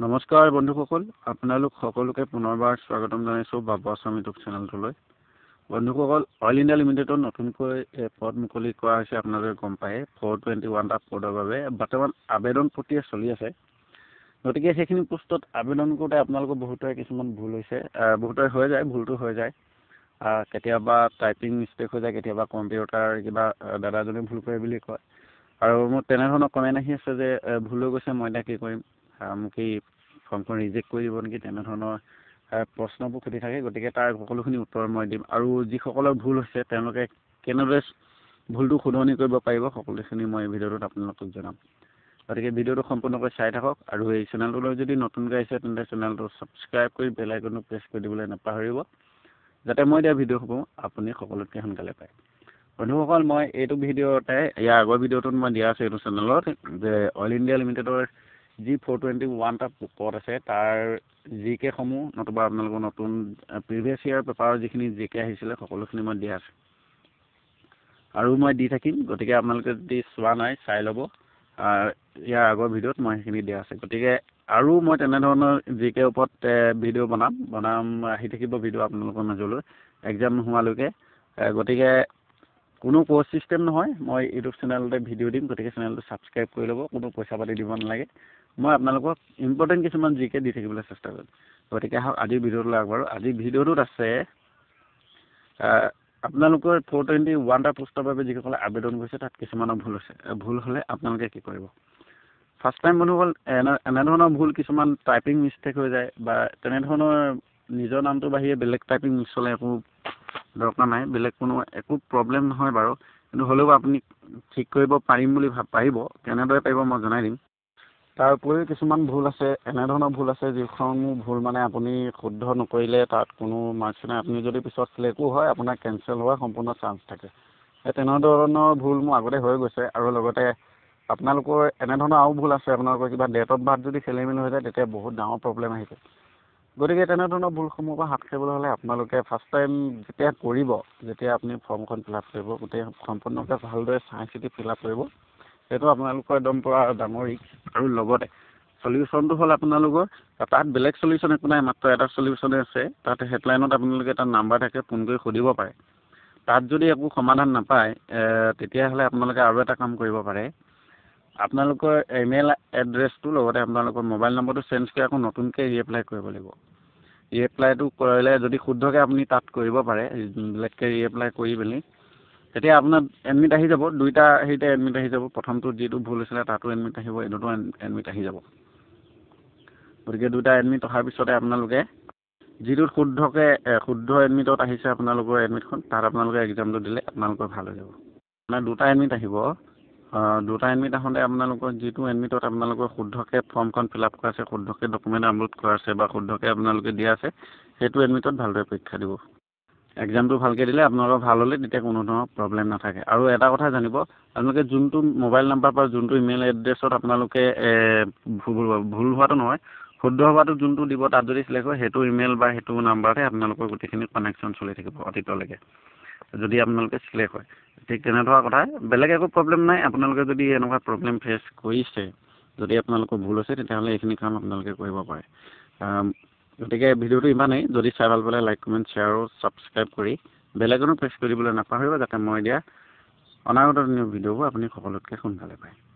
নমস্কাৰ বন্ধুসকল আপোনালোক সকলোকে পুনৰবাৰ স্বাগতম জনাইছোঁ বাবু আশ্ৰম ইউটিউব চেনেলটোলৈ বন্ধুসকল অইল ইণ্ডিয়া লিমিটেডত নতুনকৈ পদ মুকলি কৰা হৈছে আপোনালোকে গম পায় ফ'ৰ টুৱেণ্টি ওৱান এটা পদৰ বাবে বৰ্তমান আবেদন প্ৰক্ৰিয়া চলি আছে গতিকে সেইখিনি পোষ্টত আবেদন কৰোঁতে আপোনালোকৰ বহুতৰে কিছুমান ভুল হৈছে বহুতৰে হৈ যায় ভুলটো হৈ যায় কেতিয়াবা টাইপিং মিষ্টেক হৈ যায় কেতিয়াবা কম্পিউটাৰ কিবা দাদাজনে ভুল কৰে বুলি কয় আৰু মোৰ তেনেধৰণৰ কমেণ্ট আহি আছে যে ভুল হৈ গৈছে মই এতিয়া কি কৰিম মোক এই ফৰ্মখন ৰিজেক্ট কৰি দিব নেকি তেনেধৰণৰ প্ৰশ্নবোৰ সুধি থাকে গতিকে তাৰ সকলোখিনি উত্তৰ মই দিম আৰু যিসকলৰ ভুল হৈছে তেওঁলোকে কেনেদৰে ভুলটো শুধৰণি কৰিব পাৰিব সকলোখিনি মই এই ভিডিঅ'টোত আপোনালোকক জনাম গতিকে ভিডিঅ'টো সম্পূৰ্ণকৈ চাই থাকক আৰু এই চেনেলটোলৈ যদি নতুনকৈ আহিছে তেন্তে চেনেলটো ছাবস্ক্ৰাইব কৰি বেল আইকনটো প্ৰেছ কৰি দিবলৈ নাপাহৰিব যাতে মই দিয়া ভিডিঅ'সমূহ আপুনি সকলোতকৈ সোনকালে পায় বন্ধুসকল মই এইটো ভিডিঅ'তে ইয়াৰ আগৰ ভিডিঅ'টোত মই দিয়া আছোঁ এইটো চেনেলত যে অইল ইণ্ডিয়া লিমিটেডৰ যি ফ'ৰ টুৱেণ্টি ওৱান টা পদ আছে তাৰ জি কেসমূহ নতুবা আপোনালোকৰ নতুন প্ৰিভিয়াছ ইয়াৰ পেপাৰৰ যিখিনি জি কে আহিছিলে সকলোখিনি মই দিয়া আছে আৰু মই দি থাকিম গতিকে আপোনালোকে যদি চোৱা নাই চাই ল'ব ইয়াৰ আগৰ ভিডিঅ'ত মই সেইখিনি দিয়া আছে গতিকে আৰু মই তেনেধৰণৰ জি কেৰ ওপৰত ভিডিঅ' বনাম বনাম আহি থাকিব ভিডিঅ' আপোনালোকৰ মাজলৈ একজাম নোহোৱালৈকে গতিকে কোনো ক'ৰ্চ ছিষ্টেম নহয় মই ইউটিউব চেনেলতে ভিডিঅ' দিম গতিকে চেনেলটো ছাবস্ক্ৰাইব কৰি ল'ব কোনো পইচা পাতি দিব নালাগে মই আপোনালোকক ইম্পৰ্টেণ্ট কিছুমান জিকে দি থাকিবলৈ চেষ্টা কৰিম গতিকে আহক আজিৰ ভিডিঅ'টোলৈ আগবাৰোঁ আজি ভিডিঅ'টোত আছে আপোনালোকৰ ফ'ৰ টুৱেণ্টি ওৱান এটা পোষ্টৰ বাবে যিসকলে আবেদন কৰিছে তাত কিছুমানৰ ভুল হৈছে ভুল হ'লে আপোনালোকে কি কৰিব ফাৰ্ষ্ট টাইম মানুহসকল এনেধৰণৰ ভুল কিছুমান টাইপিং মিষ্টেক হৈ যায় বা তেনেধৰণৰ নিজৰ নামটো বাহিৰে বেলেগ টাইপিং মিক্স হ'লে একো দৰকাৰ নাই বেলেগ কোনো একো প্ৰব্লেম নহয় বাৰু কিন্তু হ'লেও আপুনি ঠিক কৰিব পাৰিম বুলি ভাব পাৰিব কেনেদৰে পাৰিব মই জনাই দিম তাৰ উপৰিও কিছুমান ভুল আছে এনেধৰণৰ ভুল আছে যিখন ভুল মানে আপুনি শুদ্ধ নকৰিলে তাত কোনো মাৰ্কছ নাই আপুনি যদি পিছত চিলেক্টো হয় আপোনাৰ কেঞ্চেল হোৱাৰ সম্পূৰ্ণ চান্স থাকে সেই তেনেধৰণৰ ভুল মোৰ আগতে হৈ গৈছে আৰু লগতে আপোনালোকৰ এনেধৰণৰ আৰু ভুল আছে আপোনালোকৰ কিবা ডেট অফ বাৰ্থ যদি খেলি মেলি হৈ যায় তেতিয়া বহুত ডাঙৰ প্ৰব্লেম আহিছে গতিকে তেনেধৰণৰ ভুলসমূহৰ পৰা হাত সাৰিবলৈ হ'লে আপোনালোকে ফাৰ্ষ্ট টাইম যেতিয়া কৰিব যেতিয়া আপুনি ফৰ্মখন ফিল আপ কৰিব গোটেই সম্পূৰ্ণকৈ ভালদৰে চাই চিতি ফিল আপ কৰিব সেইটো আপোনালোকৰ একদম পৰা ডাঙৰ ৰিক্স আৰু লগতে চলিউশ্যনটো হ'ল আপোনালোকৰ তাত বেলেগ চলিউশ্যন একো নাই মাত্ৰ এটা চলিউশ্যনে আছে তাত হেডলাইনত আপোনালোকে এটা নাম্বাৰ থাকে ফোন কৰি সুধিব পাৰে তাত যদি একো সমাধান নাপায় তেতিয়াহ'লে আপোনালোকে আৰু এটা কাম কৰিব পাৰে আপোনালোকৰ ইমেইল এড্ৰেছটো লগতে আপোনালোকৰ মোবাইল নম্বৰটো চেঞ্জ কৰি আকৌ নতুনকৈ ৰি এপ্লাই কৰিব লাগিব ৰি এপ্লাইটো কৰিলে যদি শুদ্ধকৈ আপুনি তাত কৰিব পাৰে বেলেগকৈ ৰি এপ্লাই কৰি মেলি তেতিয়া আপোনাৰ এডমিট আহি যাব দুইটা হেৰিতে এডমিট আহি যাব প্ৰথমটো যিটো ভুল হৈছিলে তাতো এডমিট আহিব এইটোতো এডমিট আহি যাব গতিকে দুটা এডমিট অহাৰ পিছতে আপোনালোকে যিটোত শুদ্ধকৈ শুদ্ধ এডমিটত আহিছে আপোনালোকৰ এডমিটখন তাত আপোনালোকে এক্সামটো দিলে আপোনালোকৰ ভাল হৈ যাব মানে দুটা এডমিট আহিব দুটা এডমিট আহোঁতে আপোনালোকৰ যিটো এডমিটত আপোনালোকৰ শুদ্ধকে ফৰ্মখন ফিল আপ কৰা আছে শুদ্ধকে ডকুমেণ্ট আপলোড কৰা আছে বা শুদ্ধকে আপোনালোকে দিয়া আছে সেইটো এডমিটত ভালদৰে পৰীক্ষা দিব এক্সামটো ভালকৈ দিলে আপোনালোকৰ ভাল হ'লে তেতিয়া কোনো ধৰণৰ প্ৰব্লেম নাথাকে আৰু এটা কথা জানিব আপোনালোকে যোনটো মোবাইল নাম্বাৰ পৰা যোনটো ইমেইল এড্ৰেছত আপোনালোকে ভুল হোৱাটো নহয় শুদ্ধ হোৱাটো যোনটো দিব তাত যদি চিলেক্ট হয় সেইটো ইমেইল বা সেইটো নাম্বাৰতে আপোনালোকৰ গোটেইখিনি কানেকশ্যন চলি থাকিব অতীতলৈকে যদি আপোনালোকে চিলেক্ট হয় ঠিক তেনেধৰণৰ কথা বেলেগ একো প্ৰব্লেম নাই আপোনালোকে যদি এনেকুৱা প্ৰব্লেম ফেচ কৰিছে যদি আপোনালোকৰ ভুল হৈছে তেতিয়াহ'লে এইখিনি কাম আপোনালোকে কৰিব পাৰে গতিকে ভিডিঅ'টো ইমানেই যদি চাই ভাল পালে লাইক কমেণ্ট শ্বেয়াৰ আৰু ছাবস্ক্ৰাইব কৰি বেলেগনো ফেচ কৰিবলৈ নাপাহৰিব যাতে মই দিয়া অনাগত দিনৰ ভিডিঅ'বোৰ আপুনি সকলোতকৈ সোনকালে পায়